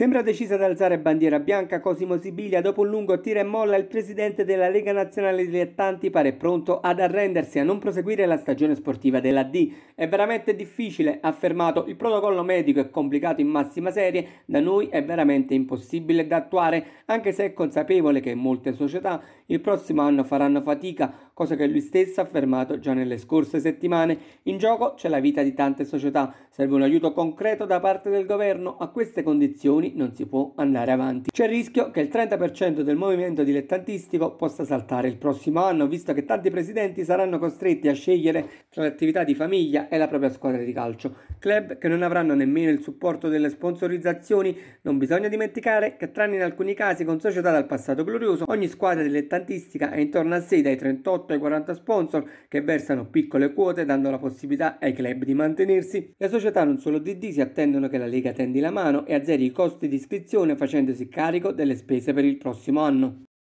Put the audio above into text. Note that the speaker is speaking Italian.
Sembra decisa ad alzare bandiera bianca Cosimo Sibilia dopo un lungo tira e molla il presidente della Lega Nazionale Dilettanti pare pronto ad arrendersi e a non proseguire la stagione sportiva della D. È veramente difficile, ha affermato, il protocollo medico è complicato in massima serie, da noi è veramente impossibile da attuare, anche se è consapevole che molte società il prossimo anno faranno fatica, cosa che lui stesso ha affermato già nelle scorse settimane. In gioco c'è la vita di tante società, serve un aiuto concreto da parte del governo a queste condizioni non si può andare avanti. C'è il rischio che il 30% del movimento dilettantistico possa saltare il prossimo anno, visto che tanti presidenti saranno costretti a scegliere tra l'attività di famiglia e la propria squadra di calcio. Club che non avranno nemmeno il supporto delle sponsorizzazioni, non bisogna dimenticare che tranne in alcuni casi con società dal passato glorioso, ogni squadra dilettantistica è intorno a sé dai 38 ai 40 sponsor che versano piccole quote dando la possibilità ai club di mantenersi. Le società non solo DD si attendono che la Lega tendi la mano e azzeri i costi costi di iscrizione facendosi carico delle spese per il prossimo anno.